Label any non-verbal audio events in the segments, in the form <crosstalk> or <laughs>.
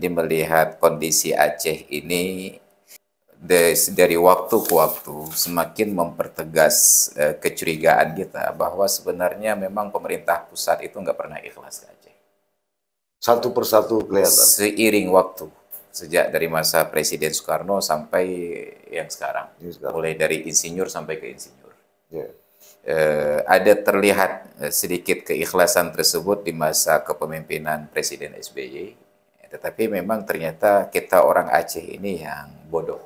Jadi melihat kondisi Aceh ini dari waktu ke waktu semakin mempertegas eh, kecurigaan kita bahwa sebenarnya memang pemerintah pusat itu nggak pernah ikhlas ke Aceh. Satu persatu kelihatan. Seiring waktu sejak dari masa Presiden Soekarno sampai yang sekarang, mulai dari insinyur sampai ke insinyur. Yeah. Eh, ada terlihat eh, sedikit keikhlasan tersebut di masa kepemimpinan Presiden SBY tetapi memang ternyata kita orang Aceh ini yang bodoh.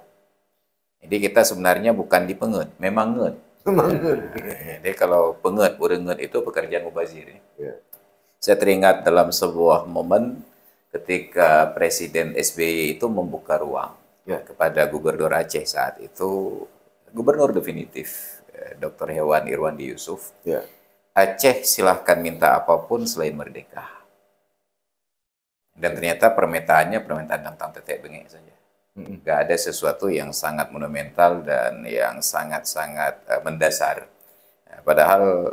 Jadi kita sebenarnya bukan di pengut, memang ngut. Memang ya, ngut. Eh, jadi kalau pengut, urengut itu pekerjaan mubazir. Ya. ya. Saya teringat dalam sebuah momen ketika Presiden SBY itu membuka ruang ya. kepada Gubernur Aceh saat itu, Gubernur definitif, eh, Dr. Hewan Irwandi Yusuf. Ya. Aceh silahkan minta apapun selain merdeka dan ternyata permintaannya permintaan tentang tetek bengek saja. Nggak ada sesuatu yang sangat monumental dan yang sangat-sangat eh, mendasar. Ya, padahal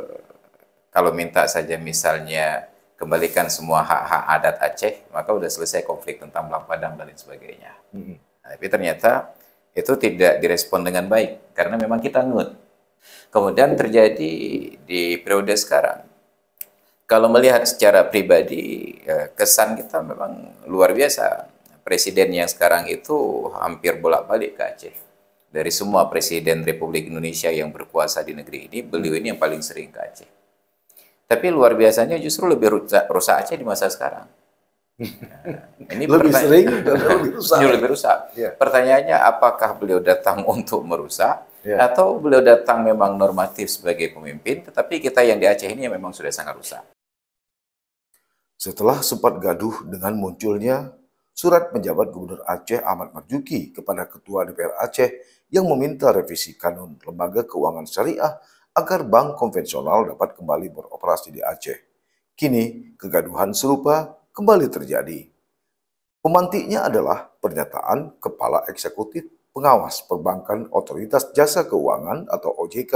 kalau minta saja misalnya kembalikan semua hak-hak adat Aceh, maka sudah selesai konflik tentang Belang Padang dan lain sebagainya. -hmm. tapi ternyata itu tidak direspon dengan baik, karena memang kita ngut. Kemudian terjadi di periode sekarang, kalau melihat secara pribadi eh, kesan kita memang luar biasa. Presiden yang sekarang itu hampir bolak-balik ke Aceh. Dari semua presiden Republik Indonesia yang berkuasa di negeri ini, beliau ini yang paling sering ke Aceh. Tapi luar biasanya justru lebih rusak, rusak Aceh di masa sekarang. Nah, ini <laughs> lebih sering dan <laughs> lebih rusak. Yeah. Pertanyaannya apakah beliau datang <laughs> untuk merusak Ya. atau beliau datang memang normatif sebagai pemimpin tetapi kita yang di Aceh ini memang sudah sangat rusak. Setelah sempat gaduh dengan munculnya surat penjabat Gubernur Aceh Ahmad Marjuki kepada Ketua DPR Aceh yang meminta revisi kanun lembaga keuangan syariah agar bank konvensional dapat kembali beroperasi di Aceh. Kini kegaduhan serupa kembali terjadi. Pemantiknya adalah pernyataan Kepala Eksekutif Pengawas Perbankan Otoritas Jasa Keuangan atau OJK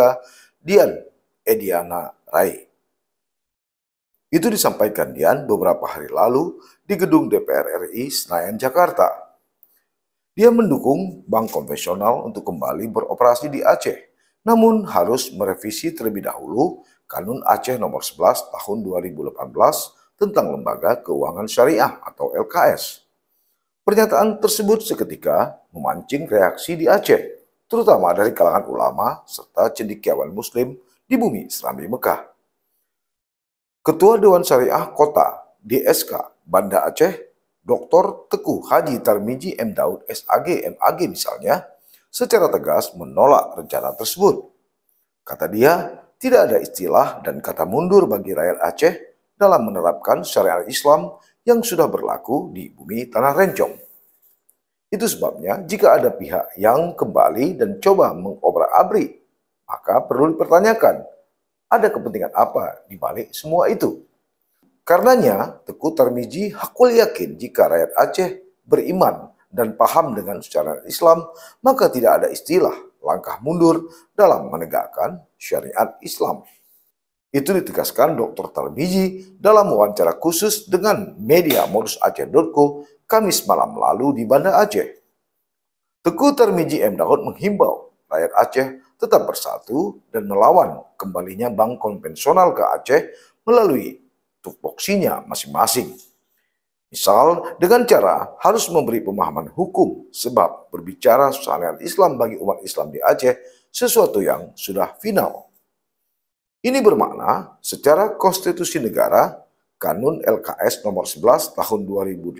Dian Ediana Rai. Itu disampaikan Dian beberapa hari lalu di gedung DPR RI Senayan, Jakarta. Dia mendukung bank konvensional untuk kembali beroperasi di Aceh, namun harus merevisi terlebih dahulu Kanun Aceh nomor 11 tahun 2018 tentang Lembaga Keuangan Syariah atau LKS. Pernyataan tersebut seketika memancing reaksi di Aceh, terutama dari kalangan ulama serta cendikiawan muslim di bumi Serambi Mekah. Ketua Dewan Syariah Kota DSK Banda Aceh, Dr. Teguh Haji Tarmiji M. Daud SAG MAG misalnya, secara tegas menolak rencana tersebut. Kata dia, tidak ada istilah dan kata mundur bagi rakyat Aceh dalam menerapkan syariat Islam yang sudah berlaku di bumi Tanah Rencong. Itu sebabnya jika ada pihak yang kembali dan coba mengobrak-abrik, maka perlu dipertanyakan ada kepentingan apa di balik semua itu? Karenanya, Teguh Tarmiji hakul yakin jika rakyat Aceh beriman dan paham dengan secara Islam, maka tidak ada istilah langkah mundur dalam menegakkan syariat Islam. Itu ditegaskan Dr. Tarmiji dalam wawancara khusus dengan media modus Aceh.co Kamis malam lalu di Banda Aceh. Teguh Tarmiji M. Daud menghimbau rakyat Aceh tetap bersatu dan melawan kembalinya bank konvensional ke Aceh melalui tupoksinya masing-masing. Misal, dengan cara harus memberi pemahaman hukum sebab berbicara syariat Islam bagi umat Islam di Aceh sesuatu yang sudah final. Ini bermakna secara konstitusi negara, Kanun LKS nomor 11 tahun 2018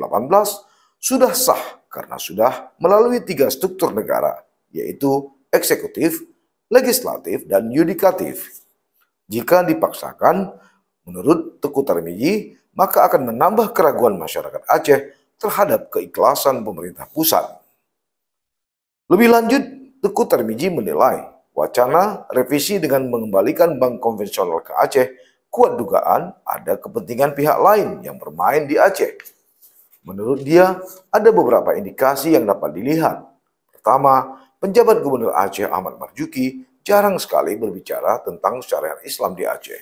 sudah sah karena sudah melalui tiga struktur negara, yaitu eksekutif, legislatif dan yudikatif. Jika dipaksakan, menurut Teku Tarmiji, maka akan menambah keraguan masyarakat Aceh terhadap keikhlasan pemerintah pusat. Lebih lanjut, Teku Tarmiji menilai wacana revisi dengan mengembalikan bank konvensional ke Aceh kuat dugaan ada kepentingan pihak lain yang bermain di Aceh. Menurut dia, ada beberapa indikasi yang dapat dilihat. Pertama, Penjabat Gubernur Aceh Ahmad Marjuki jarang sekali berbicara tentang syariat Islam di Aceh.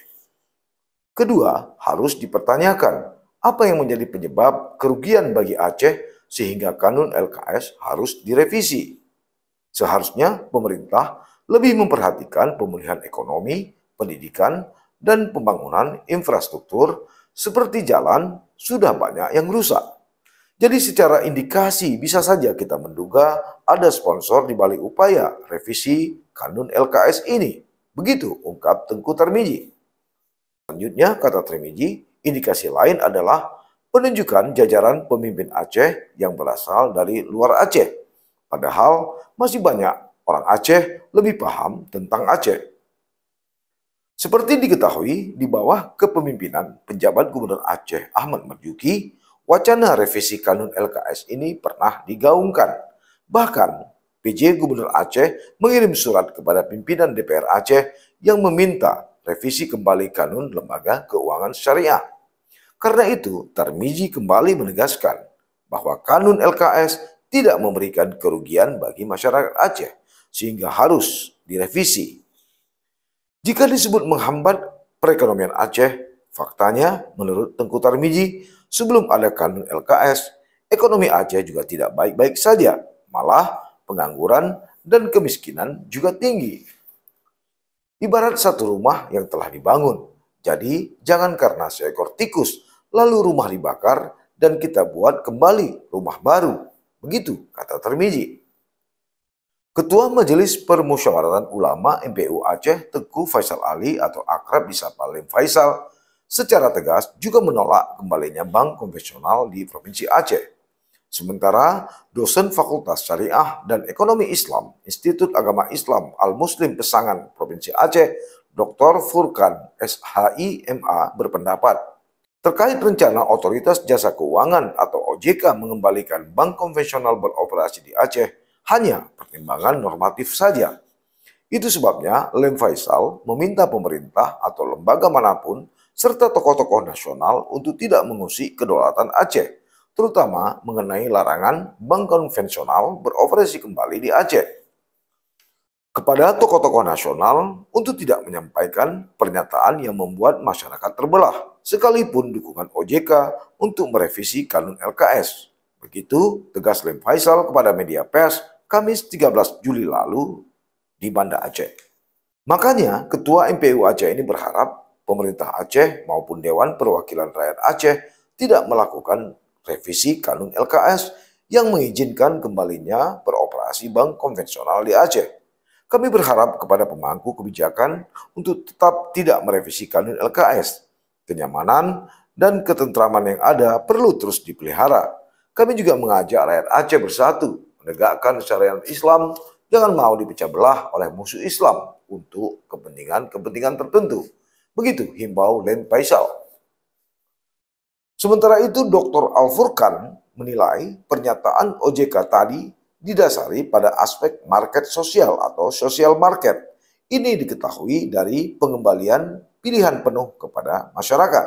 Kedua, harus dipertanyakan apa yang menjadi penyebab kerugian bagi Aceh sehingga kanun LKS harus direvisi. Seharusnya pemerintah lebih memperhatikan pemulihan ekonomi, pendidikan, dan pembangunan infrastruktur seperti jalan sudah banyak yang rusak. Jadi secara indikasi bisa saja kita menduga ada sponsor di balik upaya revisi kanun LKS ini. Begitu ungkap Tengku Termiji. Selanjutnya, kata Termiji, indikasi lain adalah penunjukan jajaran pemimpin Aceh yang berasal dari luar Aceh. Padahal masih banyak orang Aceh lebih paham tentang Aceh. Seperti diketahui, di bawah kepemimpinan penjabat Gubernur Aceh Ahmad Marjuki, Wacana revisi kanun LKS ini pernah digaungkan. Bahkan, PJ Gubernur Aceh mengirim surat kepada pimpinan DPR Aceh yang meminta revisi kembali kanun lembaga keuangan syariah. Karena itu, Tarmiji kembali menegaskan bahwa kanun LKS tidak memberikan kerugian bagi masyarakat Aceh, sehingga harus direvisi. Jika disebut menghambat perekonomian Aceh, faktanya menurut Tengku Tarmiji, Sebelum ada kanun LKS, ekonomi Aceh juga tidak baik-baik saja. Malah pengangguran dan kemiskinan juga tinggi. Ibarat satu rumah yang telah dibangun. Jadi jangan karena seekor tikus lalu rumah dibakar dan kita buat kembali rumah baru. Begitu kata Termiji. Ketua Majelis Permusyawaratan Ulama MPU Aceh Teguh Faisal Ali atau akrab disapa Lem Faisal secara tegas juga menolak kembalinya bank konvensional di Provinsi Aceh. Sementara dosen Fakultas Syariah dan Ekonomi Islam Institut Agama Islam Al-Muslim Pesangan Provinsi Aceh, Dr. Furkan SHIMA berpendapat, terkait rencana Otoritas Jasa Keuangan atau OJK mengembalikan bank konvensional beroperasi di Aceh, hanya pertimbangan normatif saja itu sebabnya Lem Faisal meminta pemerintah atau lembaga manapun serta tokoh-tokoh nasional untuk tidak mengusik kedaulatan Aceh, terutama mengenai larangan bank konvensional beroperasi kembali di Aceh. Kepada tokoh-tokoh nasional untuk tidak menyampaikan pernyataan yang membuat masyarakat terbelah, sekalipun dukungan OJK untuk merevisi kanun LKS. Begitu tegas Lem Faisal kepada media pers Kamis 13 Juli lalu di Banda Aceh. Makanya Ketua MPU Aceh ini berharap pemerintah Aceh maupun Dewan Perwakilan Rakyat Aceh tidak melakukan revisi kanun LKS yang mengizinkan kembalinya beroperasi bank konvensional di Aceh. Kami berharap kepada pemangku kebijakan untuk tetap tidak merevisi kanun LKS. Kenyamanan dan ketentraman yang ada perlu terus dipelihara. Kami juga mengajak rakyat Aceh bersatu, menegakkan syariat Islam, Jangan mau dipecah belah oleh musuh Islam untuk kepentingan-kepentingan tertentu. Begitu himbau Len Paisal. Sementara itu Dr. Al-Furqan menilai pernyataan OJK tadi didasari pada aspek market sosial atau social market. Ini diketahui dari pengembalian pilihan penuh kepada masyarakat.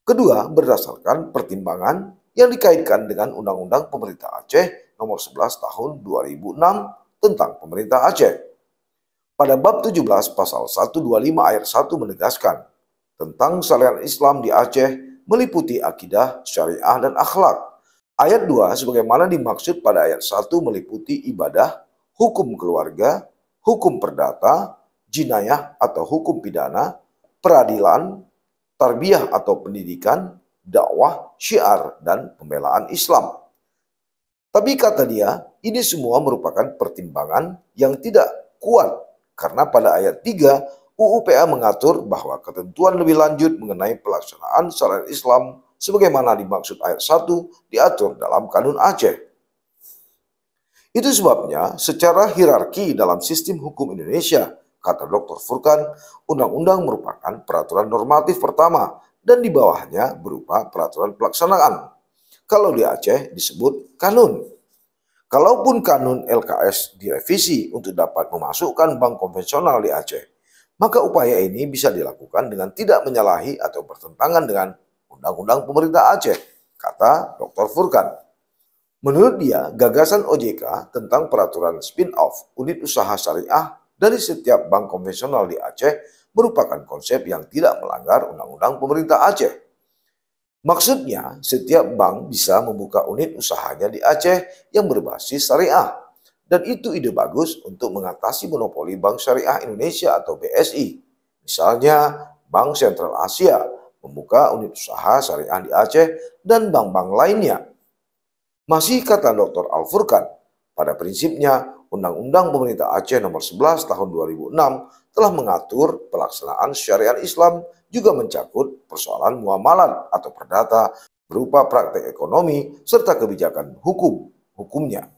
Kedua, berdasarkan pertimbangan yang dikaitkan dengan Undang-Undang Pemerintah Aceh nomor 11 tahun 2006 tentang pemerintah Aceh. Pada bab 17 pasal 125 ayat 1 menegaskan tentang syariat Islam di Aceh meliputi akidah, syariah, dan akhlak. Ayat 2 sebagaimana dimaksud pada ayat 1 meliputi ibadah, hukum keluarga, hukum perdata, jinayah atau hukum pidana, peradilan, tarbiyah atau pendidikan, dakwah, syiar, dan pembelaan Islam. Tapi kata dia, ini semua merupakan pertimbangan yang tidak kuat karena pada ayat 3 UUPA mengatur bahwa ketentuan lebih lanjut mengenai pelaksanaan syariat Islam sebagaimana dimaksud ayat 1 diatur dalam Kanun Aceh. Itu sebabnya secara hierarki dalam sistem hukum Indonesia, kata Dr. Furkan, undang-undang merupakan peraturan normatif pertama dan di bawahnya berupa peraturan pelaksanaan. Kalau di Aceh disebut kanun. Kalaupun kanun LKS direvisi untuk dapat memasukkan bank konvensional di Aceh, maka upaya ini bisa dilakukan dengan tidak menyalahi atau bertentangan dengan Undang-Undang Pemerintah Aceh, kata Dr. Furkan. Menurut dia, gagasan OJK tentang peraturan spin-off unit usaha syariah dari setiap bank konvensional di Aceh merupakan konsep yang tidak melanggar Undang-Undang Pemerintah Aceh. Maksudnya, setiap bank bisa membuka unit usahanya di Aceh yang berbasis syariah. Dan itu ide bagus untuk mengatasi monopoli Bank Syariah Indonesia atau BSI. Misalnya, Bank Sentral Asia membuka unit usaha syariah di Aceh dan bank-bank lainnya. Masih kata Dr. Al-Furqan, pada prinsipnya Undang-Undang Pemerintah Aceh Nomor 11 Tahun 2006 telah mengatur pelaksanaan syariat Islam juga mencakup persoalan muamalat atau perdata berupa praktek ekonomi serta kebijakan hukum hukumnya.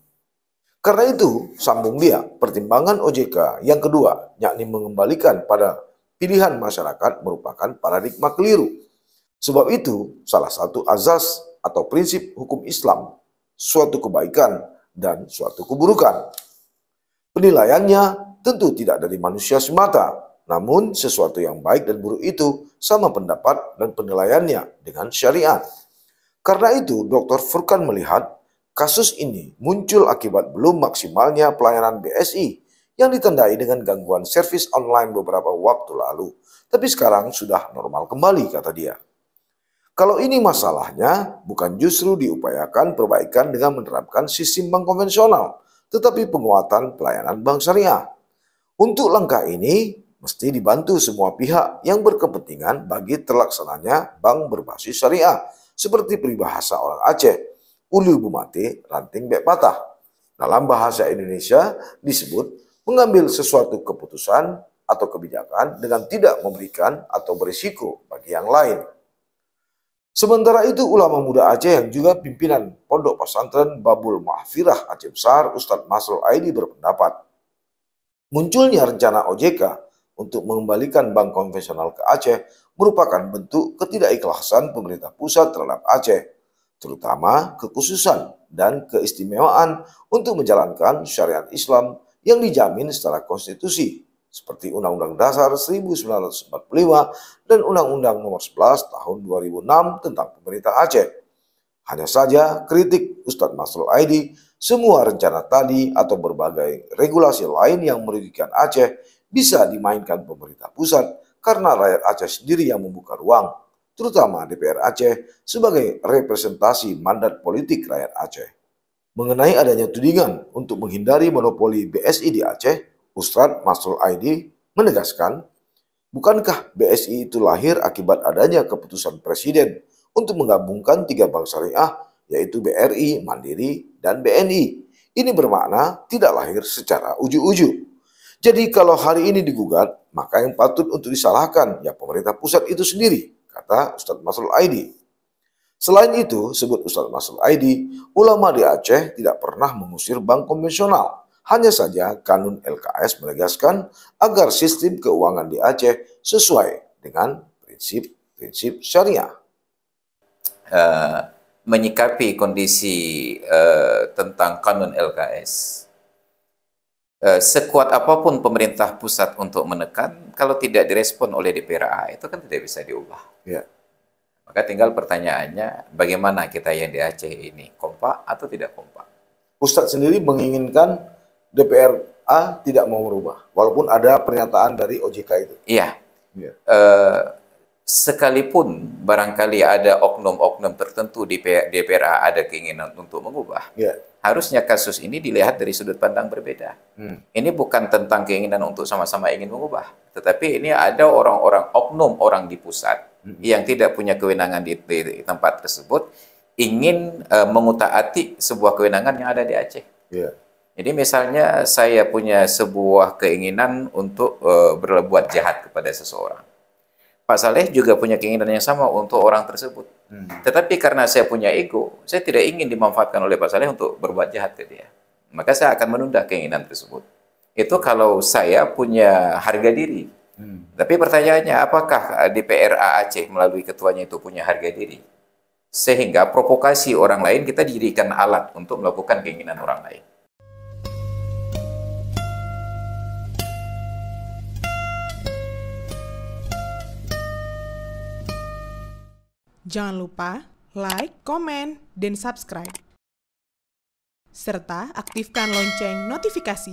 Karena itu, sambung dia, pertimbangan OJK yang kedua, yakni mengembalikan pada pilihan masyarakat merupakan paradigma keliru. Sebab itu, salah satu azas atau prinsip hukum Islam, suatu kebaikan dan suatu keburukan. Penilaiannya tentu tidak dari manusia semata, namun sesuatu yang baik dan buruk itu sama pendapat dan penilaiannya dengan syariat. Karena itu, Dr. Furkan melihat kasus ini muncul akibat belum maksimalnya pelayanan BSI yang ditandai dengan gangguan servis online beberapa waktu lalu. Tapi sekarang sudah normal kembali, kata dia. Kalau ini masalahnya, bukan justru diupayakan perbaikan dengan menerapkan sistem bank konvensional, tetapi penguatan pelayanan bank syariah. Untuk langkah ini, mesti dibantu semua pihak yang berkepentingan bagi terlaksananya bank berbasis syariah, seperti peribahasa orang Aceh, ulu bumati, ranting bek patah. Dalam bahasa Indonesia disebut mengambil sesuatu keputusan atau kebijakan dengan tidak memberikan atau berisiko bagi yang lain. Sementara itu ulama muda Aceh yang juga pimpinan Pondok Pesantren Babul Mahfirah Aceh Besar Ustadz Masrul Aidi berpendapat. Munculnya rencana OJK untuk mengembalikan bank konvensional ke Aceh merupakan bentuk ketidakikhlasan pemerintah pusat terhadap Aceh, terutama kekhususan dan keistimewaan untuk menjalankan syariat Islam yang dijamin secara konstitusi seperti Undang-Undang Dasar 1945 dan Undang-Undang Nomor 11 Tahun 2006 tentang Pemerintah Aceh. Hanya saja kritik Ustadz Masrul Aidi, semua rencana tadi atau berbagai regulasi lain yang merugikan Aceh bisa dimainkan pemerintah pusat karena rakyat Aceh sendiri yang membuka ruang, terutama DPR Aceh sebagai representasi mandat politik rakyat Aceh. Mengenai adanya tudingan untuk menghindari monopoli BSI di Aceh, Ustadz Masrul Aidi menegaskan, bukankah BSI itu lahir akibat adanya keputusan Presiden untuk menggabungkan tiga bank syariah, yaitu BRI, Mandiri, dan BNI. Ini bermakna tidak lahir secara uju-uju. Jadi kalau hari ini digugat, maka yang patut untuk disalahkan ya pemerintah pusat itu sendiri, kata Ustadz Masrul Aidi. Selain itu, sebut Ustadz Masrul Aidi, ulama di Aceh tidak pernah mengusir bank konvensional, hanya saja kanun LKS menegaskan agar sistem keuangan di Aceh sesuai dengan prinsip-prinsip syariah. Uh, menyikapi kondisi uh, tentang kanun LKS, uh, eh, sekuat apapun pemerintah pusat untuk menekan, kalau tidak direspon oleh DPRA itu kan tidak bisa diubah. Yeah. Maka tinggal pertanyaannya, bagaimana kita yang di Aceh ini kompak atau tidak kompak? Ustadz sendiri menginginkan DPR A tidak mau merubah, walaupun ada pernyataan dari OJK itu. Iya. Yeah. Iya. Uh, sekalipun barangkali ada oknum-oknum tertentu di DPR A ada keinginan untuk mengubah, yeah. harusnya kasus ini dilihat dari sudut pandang berbeda. Hmm. Ini bukan tentang keinginan untuk sama-sama ingin mengubah, tetapi ini ada orang-orang oknum orang di pusat hmm. yang tidak punya kewenangan di, di tempat tersebut ingin uh, mengutaati sebuah kewenangan yang ada di Aceh. Yeah jadi misalnya saya punya sebuah keinginan untuk uh, berbuat jahat kepada seseorang. Pak Saleh juga punya keinginan yang sama untuk orang tersebut. Hmm. Tetapi karena saya punya ego, saya tidak ingin dimanfaatkan oleh Pak Saleh untuk berbuat jahat ke dia. Maka saya akan menunda keinginan tersebut. Itu kalau saya punya harga diri. Hmm. Tapi pertanyaannya, apakah eh, DPR Aceh melalui ketuanya itu punya harga diri? Sehingga provokasi orang lain kita dijadikan alat untuk melakukan keinginan orang lain. Jangan lupa like, komen, dan subscribe. Serta aktifkan lonceng notifikasi.